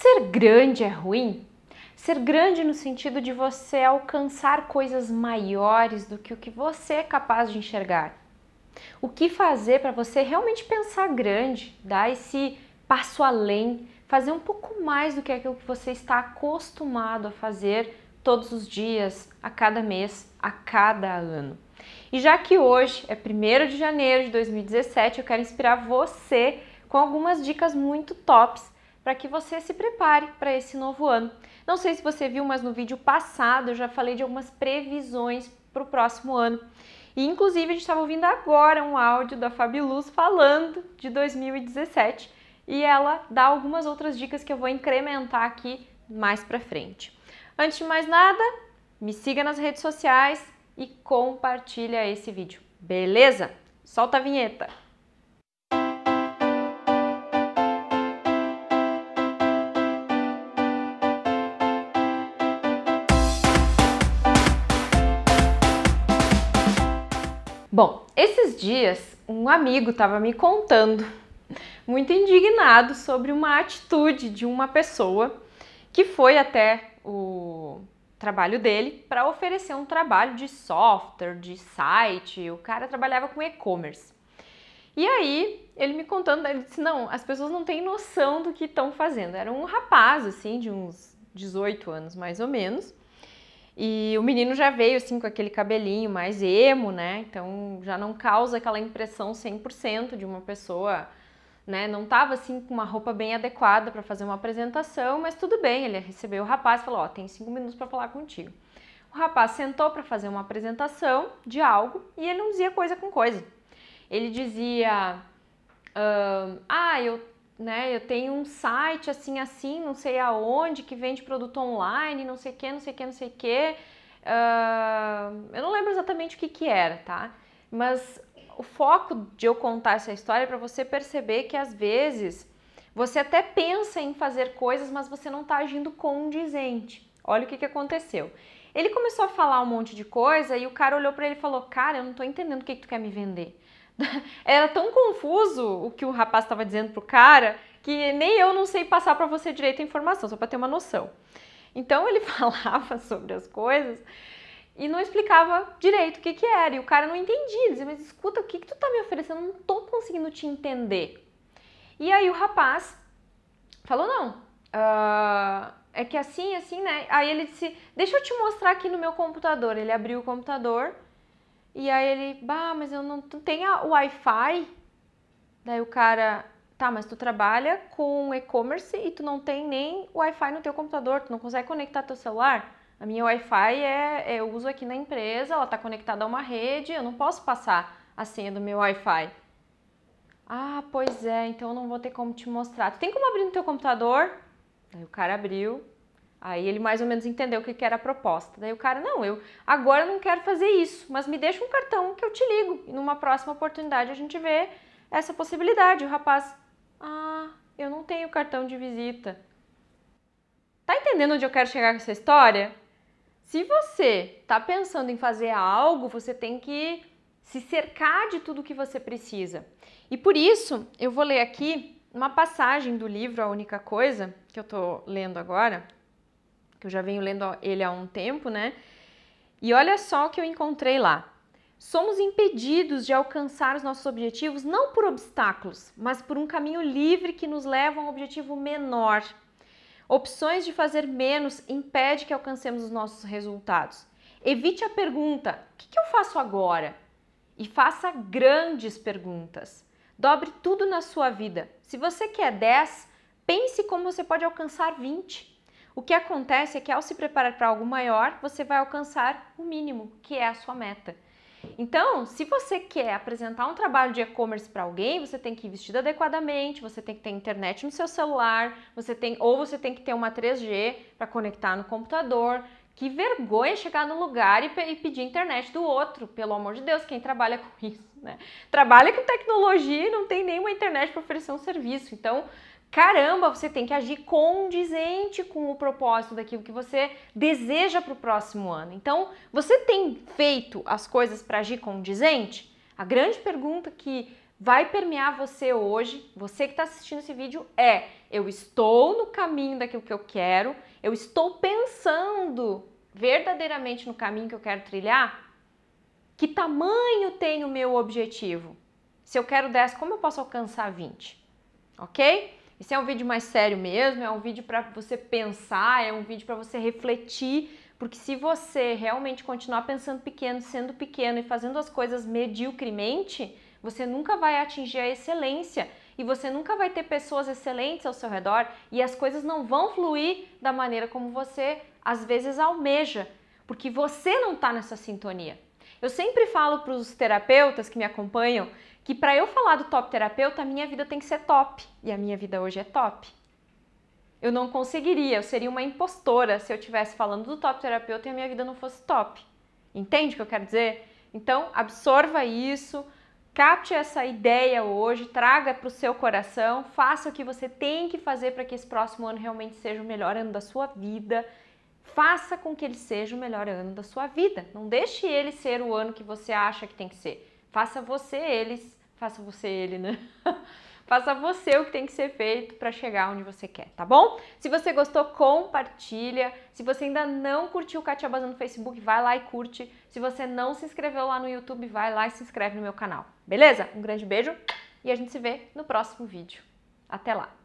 Ser grande é ruim? Ser grande no sentido de você alcançar coisas maiores do que o que você é capaz de enxergar. O que fazer para você realmente pensar grande, dar esse passo além, fazer um pouco mais do que aquilo que você está acostumado a fazer todos os dias, a cada mês, a cada ano. E já que hoje é 1 de janeiro de 2017, eu quero inspirar você com algumas dicas muito tops para que você se prepare para esse novo ano. Não sei se você viu, mas no vídeo passado eu já falei de algumas previsões para o próximo ano. E inclusive a gente estava ouvindo agora um áudio da Fabi Luz falando de 2017 e ela dá algumas outras dicas que eu vou incrementar aqui mais para frente. Antes de mais nada, me siga nas redes sociais e compartilha esse vídeo. Beleza? Solta a vinheta. Bom, esses dias um amigo estava me contando, muito indignado sobre uma atitude de uma pessoa que foi até o trabalho dele para oferecer um trabalho de software, de site. O cara trabalhava com e-commerce. E aí, ele me contando, ele disse: "Não, as pessoas não têm noção do que estão fazendo". Era um rapaz assim, de uns 18 anos mais ou menos, e o menino já veio assim com aquele cabelinho mais emo, né? Então já não causa aquela impressão 100% de uma pessoa, né? Não tava assim com uma roupa bem adequada para fazer uma apresentação, mas tudo bem, ele recebeu o rapaz e falou: "Ó, oh, tem cinco minutos para falar contigo". O rapaz sentou para fazer uma apresentação de algo e ele não dizia coisa com coisa. Ele dizia: "Ah, eu né, eu tenho um site assim, assim, não sei aonde, que vende produto online, não sei o que, não sei o que, não sei o que. Uh, ah, eu não lembro exatamente o que que era, tá? Mas o foco de eu contar essa história é para você perceber que às vezes você até pensa em fazer coisas, mas você não está agindo condizente. Olha o que, que aconteceu. Ele começou a falar um monte de coisa e o cara olhou para ele e falou: Cara, eu não estou entendendo o que, que tu quer me vender. Era tão confuso o que o rapaz estava dizendo pro cara que nem eu não sei passar para você direito a informação, só para ter uma noção. Então ele falava sobre as coisas e não explicava direito o que, que era. E o cara não entendia. Ele dizia, mas escuta, o que, que tu tá me oferecendo? Eu não tô conseguindo te entender. E aí o rapaz falou, não, uh, é que assim, assim, né? Aí ele disse, deixa eu te mostrar aqui no meu computador. Ele abriu o computador e aí ele, bah, mas eu não, tenho tenho Wi-Fi. Daí o cara, tá, mas tu trabalha com e-commerce e tu não tem nem Wi-Fi no teu computador, tu não consegue conectar teu celular. A minha Wi-Fi é, é eu uso aqui na empresa, ela está conectada a uma rede, eu não posso passar a senha do meu Wi-Fi. Ah, pois é, então eu não vou ter como te mostrar. Tu tem como abrir no teu computador? Daí o cara abriu, Aí ele mais ou menos entendeu o que, era a proposta. Daí o cara, não, eu agora não quero fazer isso, mas me deixa um cartão que eu te ligo. E numa próxima oportunidade a gente vê essa possibilidade. O rapaz, ah, eu não tenho cartão de visita. Tá entendendo onde eu quero chegar com essa história? Se você tá pensando em fazer algo, você tem que se cercar de tudo que você precisa. E por isso, eu vou ler aqui uma passagem do livro A Única Coisa, que eu tô lendo agora, que eu já venho lendo ele há um tempo, né? E olha só o que eu encontrei lá. Somos impedidos de alcançar os nossos objetivos não por obstáculos, mas por um caminho livre que nos leva a um objetivo menor. Opções de fazer menos impede que alcancemos os nossos resultados. Evite a pergunta: o que, que eu faço agora? E faça grandes perguntas. Dobre tudo na sua vida. Se você quer 10, pense como você pode alcançar 20. O que acontece é que ao se preparar para algo maior, você vai alcançar o mínimo, que é a sua meta. Então, se você quer apresentar um trabalho de e-commerce para alguém, você tem que ir vestido adequadamente, você tem que ter internet no seu celular, você tem ou você tem que ter uma 3G para conectar no computador. Que vergonha chegar no lugar e, e pedir internet do outro, pelo amor de Deus, quem trabalha com isso, né? Trabalha com tecnologia e não tem nenhuma internet para oferecer um serviço. Então, Caramba, você tem que agir condizente com o propósito daquilo que você deseja para o próximo ano. Então, você tem feito as coisas para agir condizente? A grande pergunta que vai permear você hoje, você que está assistindo esse vídeo, é: eu estou no caminho daquilo que eu quero? Eu estou pensando verdadeiramente no caminho que eu quero trilhar? Que tamanho tem o meu objetivo? Se eu quero 10, como eu posso alcançar 20? Ok? Esse é um vídeo mais sério mesmo, é um vídeo para você pensar, é um vídeo para você refletir, porque se você realmente continuar pensando pequeno, sendo pequeno e fazendo as coisas medíocremente, você nunca vai atingir a excelência e você nunca vai ter pessoas excelentes ao seu redor e as coisas não vão fluir da maneira como você às vezes almeja, porque você não está nessa sintonia. Eu sempre falo para os terapeutas que me acompanham que para eu falar do top terapeuta, a minha vida tem que ser top. E a minha vida hoje é top. Eu não conseguiria, eu seria uma impostora se eu estivesse falando do top terapeuta e a minha vida não fosse top. Entende o que eu quero dizer? Então, absorva isso, capte essa ideia hoje, traga para o seu coração, faça o que você tem que fazer para que esse próximo ano realmente seja o melhor ano da sua vida. Faça com que ele seja o melhor ano da sua vida. Não deixe ele ser o ano que você acha que tem que ser. Faça você eles faça você ele, né? faça você o que tem que ser feito para chegar onde você quer, tá bom? Se você gostou, compartilha. Se você ainda não curtiu o Katia Bazan no Facebook, vai lá e curte. Se você não se inscreveu lá no YouTube, vai lá e se inscreve no meu canal. Beleza? Um grande beijo e a gente se vê no próximo vídeo. Até lá!